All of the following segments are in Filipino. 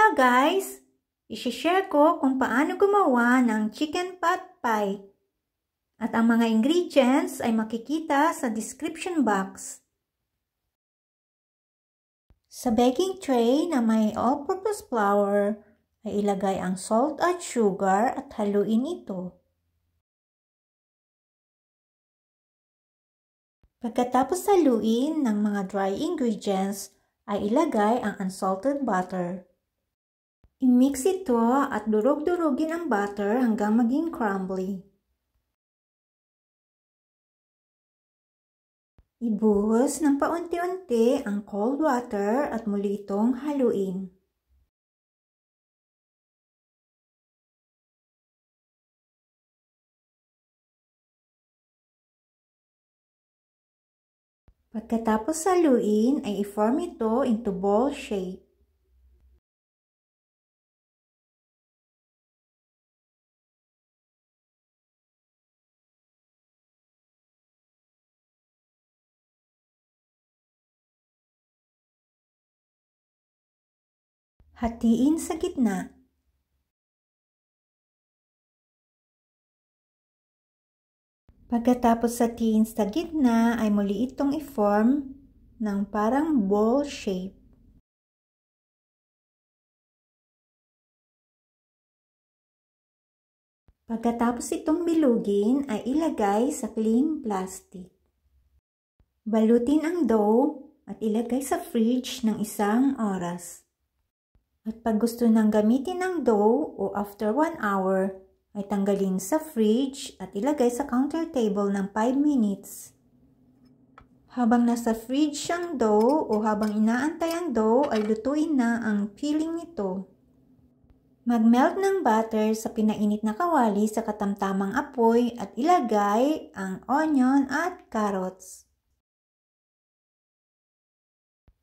Kaya guys, isishare ko kung paano gumawa ng chicken pot pie. At ang mga ingredients ay makikita sa description box. Sa baking tray na may all-purpose flour, ay ilagay ang salt at sugar at haluin ito. Pagkatapos haluin ng mga dry ingredients, ay ilagay ang unsalted butter. I-mix ito at durog-durugin ang butter hanggang maging crumbly. Ibuhos ng paunti-unti ang cold water at muli itong haluin. Pagkatapos haluin ay i-form ito into ball shape. Hatiin sa gitna. Pagkatapos hatiin sa gitna ay muli itong i-form ng parang ball shape. Pagkatapos itong bilugin ay ilagay sa cling plastic. Balutin ang dough at ilagay sa fridge ng isang oras. At pag gusto nang gamitin ng dough o after 1 hour, ay tanggalin sa fridge at ilagay sa counter table ng 5 minutes. Habang nasa fridge ang dough o habang inaantay ang dough ay lutuin na ang filling nito. Magmelt ng butter sa pinainit na kawali sa katamtamang apoy at ilagay ang onion at carrots.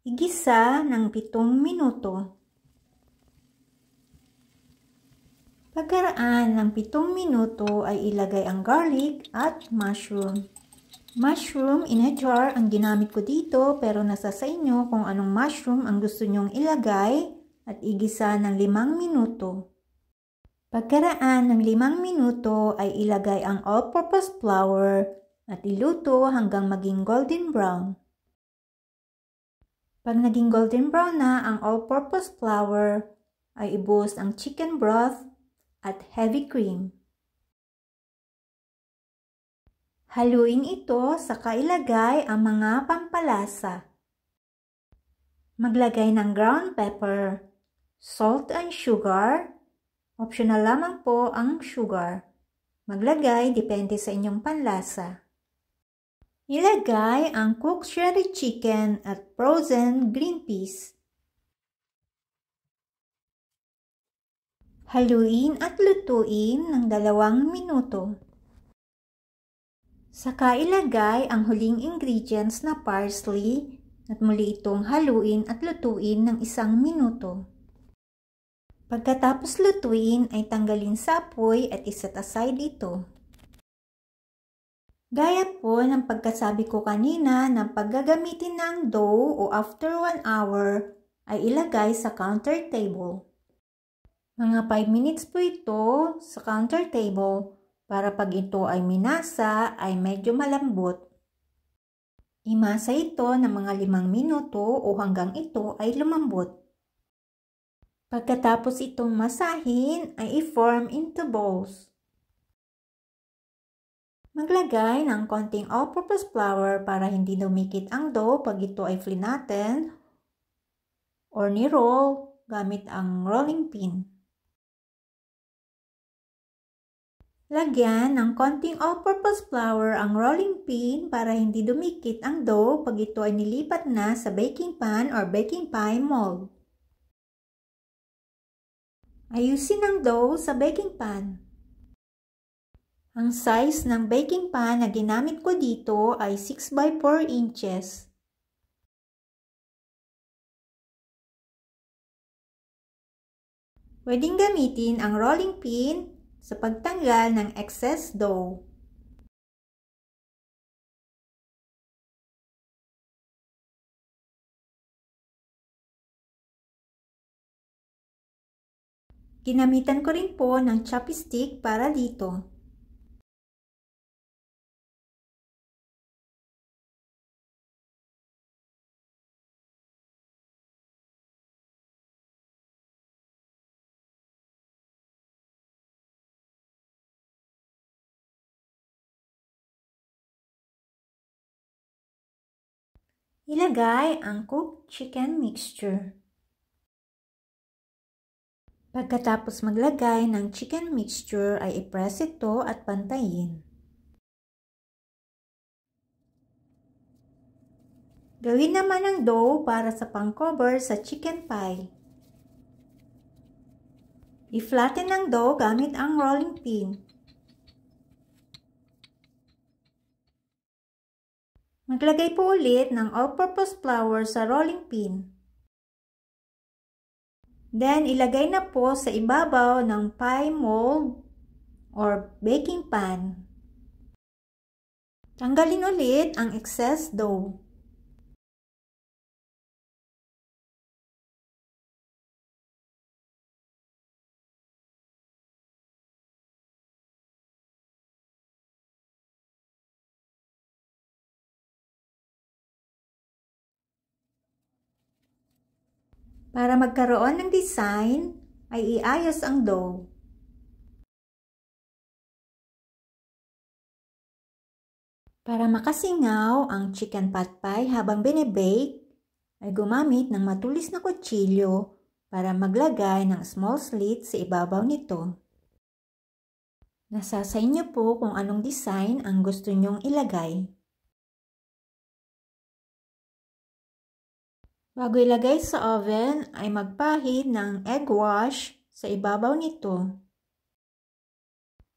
Igisa ng 7 minuto. Pagkaraan ng 7 minuto ay ilagay ang garlic at mushroom. Mushroom in a jar ang ginamit ko dito pero nasa sa inyo kung anong mushroom ang gusto nyong ilagay at igisa ng 5 minuto. Pagkaraan ng 5 minuto ay ilagay ang all-purpose flour at iluto hanggang maging golden brown. Pag naging golden brown na ang all-purpose flour, ay ibuhos ang chicken broth at heavy cream. Haluin ito sa kailagay ang mga pampalasa. Maglagay ng ground pepper, salt and sugar. Optional lamang po ang sugar. Maglagay depende sa inyong panlasa. Ilagay ang cooked shredded chicken at frozen green peas. Haluin at lutuin ng dalawang minuto. Saka ilagay ang huling ingredients na parsley at muli itong haluin at lutuin ng isang minuto. Pagkatapos lutuin ay tanggalin sa apoy at iset aside ito. Gaya po ng pagkasabi ko kanina na paggagamitin ng dough o after 1 hour ay ilagay sa counter table. Mga 5 minutes po ito sa counter table para pag ito ay minasa ay medyo malambot. Imasa ito ng mga 5 minuto o hanggang ito ay lumambot. Pagkatapos itong masahin ay i-form into balls. Maglagay ng konting all-purpose flour para hindi dumikit ang dough pag ito ay flin natin or ni-roll gamit ang rolling pin. Lagyan ng konting all-purpose flour ang rolling pin para hindi dumikit ang dough pag ito ay nilipat na sa baking pan or baking pie mold. Ayusin ang dough sa baking pan. Ang size ng baking pan na ginamit ko dito ay 6 by 4 inches. Pwedeng gamitin ang rolling pin sa pagtanggal ng excess dough. Ginamitan ko rin po ng chopstick para dito. Ilagay ang cooked chicken mixture. Pagkatapos maglagay ng chicken mixture ay ipress ito at pantayin. Gawin naman ang dough para sa pang-cover sa chicken pie. I-flatten ang dough gamit ang rolling pin. Maglagay po ulit ng all-purpose flour sa rolling pin. Then, ilagay na po sa ibabaw ng pie mold or baking pan. Tanggalin ulit ang excess dough. Para magkaroon ng design, ay iayos ang dough. Para makasingaw ang chicken pot pie habang binibake, ay gumamit ng matulis na kutsilyo para maglagay ng small slit sa ibabaw nito. Nasa sa po kung anong design ang gusto nyong ilagay. Bago ilagay sa oven ay magpahid ng egg wash sa ibabaw nito.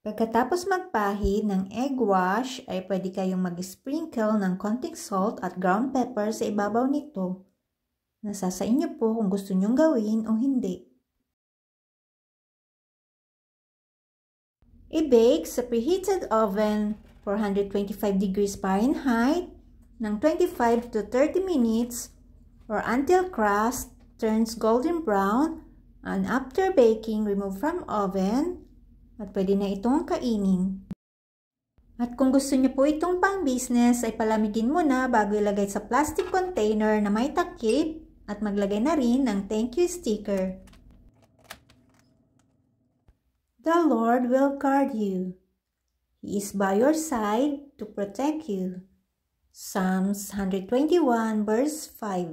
Pagkatapos magpahid ng egg wash ay pwede kayong mag-sprinkle ng konting salt at ground pepper sa ibabaw nito. Nasa sa inyo po kung gusto nyong gawin o hindi. I-bake sa preheated oven 425 degrees Fahrenheit ng 25 to 30 minutes or until crust turns golden brown and after baking, remove from oven at pwede na itong kainin. At kung gusto niyo po itong pang business ay palamigin muna bago ilagay sa plastic container na may takip at maglagay na rin ng thank you sticker. The Lord will guard you. He is by your side to protect you. Psalms 121 verse 5